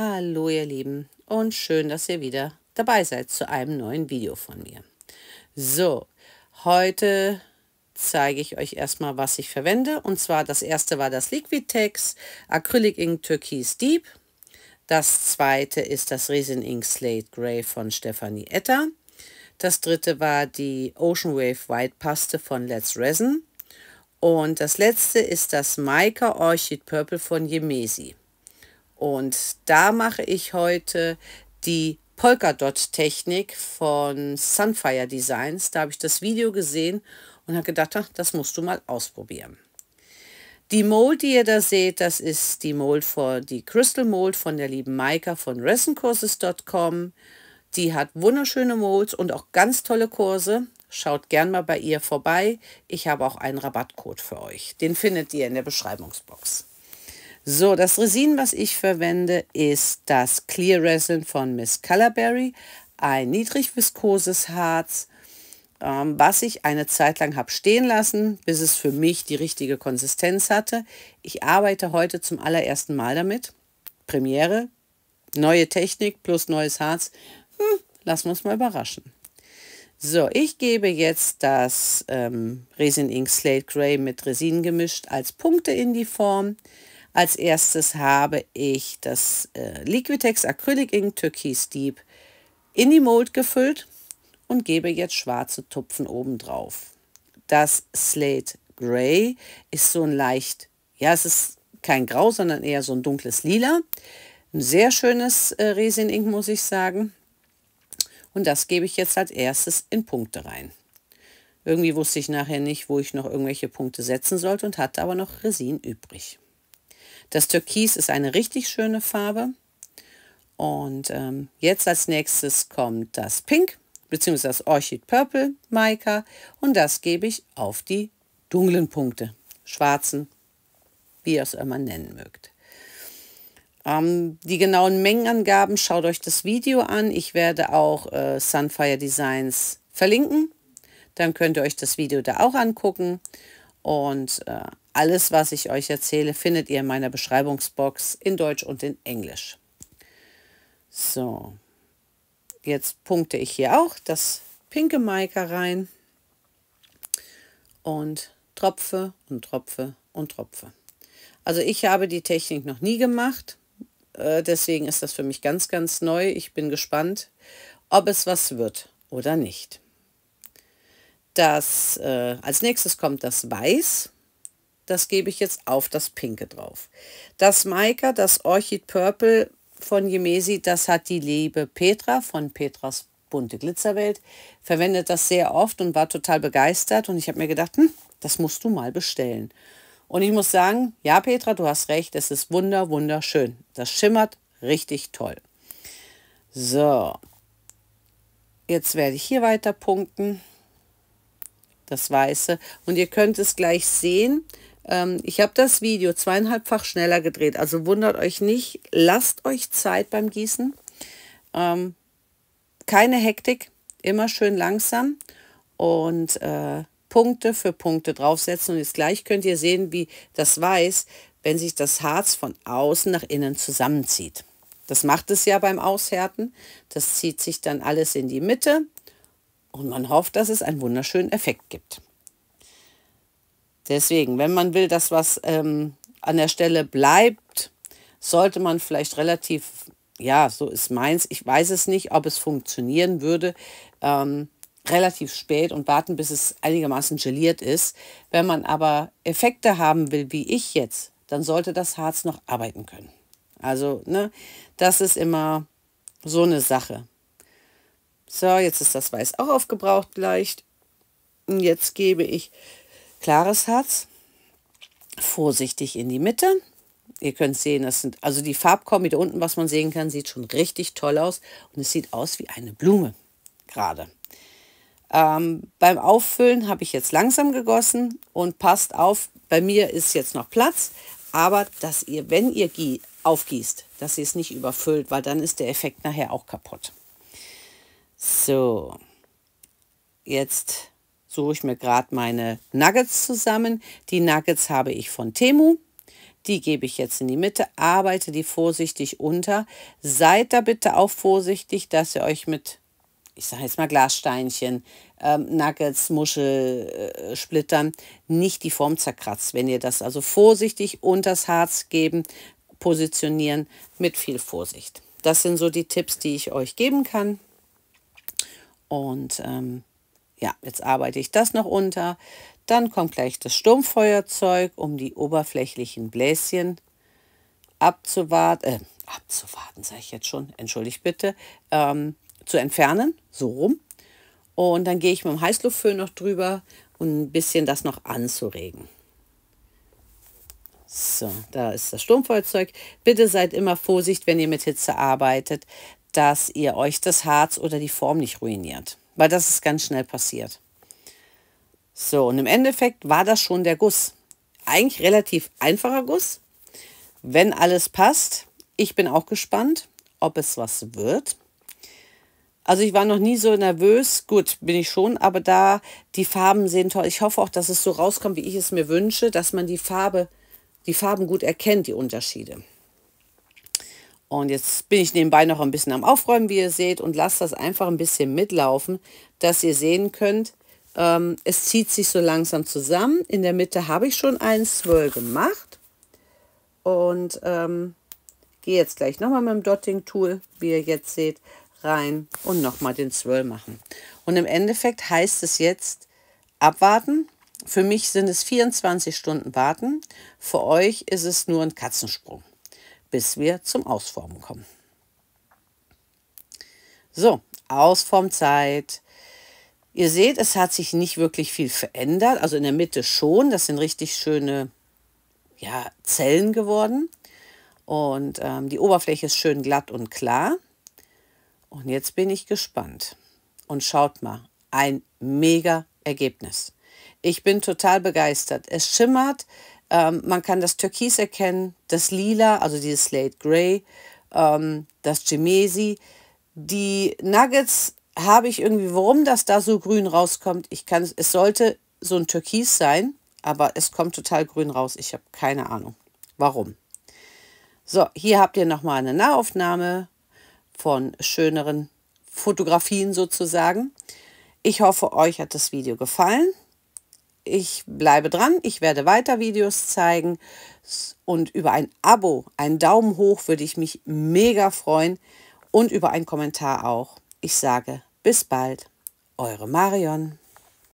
Hallo ihr Lieben und schön, dass ihr wieder dabei seid zu einem neuen Video von mir. So, heute zeige ich euch erstmal, was ich verwende. Und zwar das erste war das Liquitex Acrylic Ink Türkis Deep. Das zweite ist das Resin Ink Slate Grey von Stefanie Etter. Das dritte war die Ocean Wave White Paste von Let's Resin. Und das letzte ist das Mica Orchid Purple von Jemesi. Und da mache ich heute die Polkadot-Technik von Sunfire Designs. Da habe ich das Video gesehen und habe gedacht, ach, das musst du mal ausprobieren. Die Mold, die ihr da seht, das ist die Mold von, die Crystal Mold von der lieben Maika von resincourses.com. Die hat wunderschöne Molds und auch ganz tolle Kurse. Schaut gern mal bei ihr vorbei. Ich habe auch einen Rabattcode für euch. Den findet ihr in der Beschreibungsbox. So, das Resin, was ich verwende, ist das Clear Resin von Miss Colorberry, ein niedrigviskoses Harz, ähm, was ich eine Zeit lang habe stehen lassen, bis es für mich die richtige Konsistenz hatte. Ich arbeite heute zum allerersten Mal damit. Premiere, neue Technik plus neues Harz. Hm, lassen wir uns mal überraschen. So, ich gebe jetzt das ähm, Resin Ink Slate Gray mit Resin gemischt als Punkte in die Form. Als erstes habe ich das äh, Liquitex Acrylic Ink Türkis Deep in die Mold gefüllt und gebe jetzt schwarze Tupfen oben drauf. Das Slate Gray ist so ein leicht, ja es ist kein Grau, sondern eher so ein dunkles Lila. Ein sehr schönes äh, Resin Ink, muss ich sagen. Und das gebe ich jetzt als erstes in Punkte rein. Irgendwie wusste ich nachher nicht, wo ich noch irgendwelche Punkte setzen sollte und hatte aber noch Resin übrig. Das Türkis ist eine richtig schöne Farbe. Und ähm, jetzt als nächstes kommt das Pink bzw. das Orchid Purple Mica und das gebe ich auf die dunklen Punkte, schwarzen, wie ihr es immer nennen mögt. Ähm, die genauen Mengenangaben schaut euch das Video an. Ich werde auch äh, Sunfire Designs verlinken. Dann könnt ihr euch das Video da auch angucken. Und äh, alles, was ich euch erzähle, findet ihr in meiner Beschreibungsbox in Deutsch und in Englisch. So, jetzt punkte ich hier auch das pinke Maika rein und tropfe und tropfe und tropfe. Also ich habe die Technik noch nie gemacht, äh, deswegen ist das für mich ganz, ganz neu. Ich bin gespannt, ob es was wird oder nicht. Das, äh, als nächstes kommt das Weiß. Das gebe ich jetzt auf das Pinke drauf. Das Maika, das Orchid Purple von Jemesi, das hat die liebe Petra von Petras bunte Glitzerwelt, verwendet das sehr oft und war total begeistert. Und ich habe mir gedacht, hm, das musst du mal bestellen. Und ich muss sagen, ja Petra, du hast recht, es ist wunder, wunderschön. Das schimmert richtig toll. So, jetzt werde ich hier weiter punkten. Das Weiße. Und ihr könnt es gleich sehen, ähm, ich habe das Video zweieinhalbfach schneller gedreht, also wundert euch nicht, lasst euch Zeit beim Gießen. Ähm, keine Hektik, immer schön langsam und äh, Punkte für Punkte draufsetzen. Und jetzt gleich könnt ihr sehen, wie das Weiß, wenn sich das Harz von außen nach innen zusammenzieht. Das macht es ja beim Aushärten. Das zieht sich dann alles in die Mitte und man hofft, dass es einen wunderschönen Effekt gibt. Deswegen, wenn man will, dass was ähm, an der Stelle bleibt, sollte man vielleicht relativ, ja, so ist meins, ich weiß es nicht, ob es funktionieren würde, ähm, relativ spät und warten, bis es einigermaßen geliert ist. Wenn man aber Effekte haben will, wie ich jetzt, dann sollte das Harz noch arbeiten können. Also, ne, das ist immer so eine Sache. So, jetzt ist das Weiß auch aufgebraucht leicht. Und Jetzt gebe ich klares Harz, vorsichtig in die Mitte. Ihr könnt sehen, das sind also die Farbkombi da unten, was man sehen kann, sieht schon richtig toll aus und es sieht aus wie eine Blume gerade. Ähm, beim Auffüllen habe ich jetzt langsam gegossen und passt auf, bei mir ist jetzt noch Platz, aber dass ihr, wenn ihr aufgießt, dass ihr es nicht überfüllt, weil dann ist der Effekt nachher auch kaputt. So, jetzt suche ich mir gerade meine Nuggets zusammen. Die Nuggets habe ich von Temu. Die gebe ich jetzt in die Mitte, arbeite die vorsichtig unter. Seid da bitte auch vorsichtig, dass ihr euch mit, ich sage jetzt mal Glassteinchen, ähm, Nuggets, Muschelsplittern, äh, nicht die Form zerkratzt. Wenn ihr das also vorsichtig unters Harz geben, positionieren mit viel Vorsicht. Das sind so die Tipps, die ich euch geben kann. Und ähm, ja, jetzt arbeite ich das noch unter. Dann kommt gleich das Sturmfeuerzeug, um die oberflächlichen Bläschen abzuwarten, äh, abzuwarten sage ich jetzt schon, entschuldigt bitte, ähm, zu entfernen, so rum. Und dann gehe ich mit dem Heißluftföhn noch drüber und ein bisschen das noch anzuregen. So, da ist das Sturmfeuerzeug. Bitte seid immer Vorsicht, wenn ihr mit Hitze arbeitet, dass ihr euch das Harz oder die Form nicht ruiniert weil das ist ganz schnell passiert. So, und im Endeffekt war das schon der Guss. Eigentlich relativ einfacher Guss, wenn alles passt. Ich bin auch gespannt, ob es was wird. Also ich war noch nie so nervös. Gut, bin ich schon, aber da die Farben sehen toll. Ich hoffe auch, dass es so rauskommt, wie ich es mir wünsche, dass man die Farbe, die Farben gut erkennt, die Unterschiede. Und jetzt bin ich nebenbei noch ein bisschen am Aufräumen, wie ihr seht, und lasst das einfach ein bisschen mitlaufen, dass ihr sehen könnt, ähm, es zieht sich so langsam zusammen. In der Mitte habe ich schon ein Swirl gemacht und ähm, gehe jetzt gleich nochmal mit dem Dotting-Tool, wie ihr jetzt seht, rein und nochmal den Swirl machen. Und im Endeffekt heißt es jetzt abwarten. Für mich sind es 24 Stunden warten. Für euch ist es nur ein Katzensprung bis wir zum Ausformen kommen. So, Ausformzeit. Ihr seht, es hat sich nicht wirklich viel verändert. Also in der Mitte schon. Das sind richtig schöne ja, Zellen geworden. Und ähm, die Oberfläche ist schön glatt und klar. Und jetzt bin ich gespannt. Und schaut mal, ein mega Ergebnis. Ich bin total begeistert. Es schimmert, ähm, man kann das Türkis erkennen, das Lila, also dieses Slate Grey, ähm, das Gemesi. Die Nuggets habe ich irgendwie, warum das da so grün rauskommt. Ich kann, es sollte so ein Türkis sein, aber es kommt total grün raus. Ich habe keine Ahnung, warum. So, hier habt ihr nochmal eine Nahaufnahme von schöneren Fotografien sozusagen. Ich hoffe, euch hat das Video gefallen. Ich bleibe dran, ich werde weiter Videos zeigen und über ein Abo, einen Daumen hoch würde ich mich mega freuen und über einen Kommentar auch. Ich sage bis bald, eure Marion.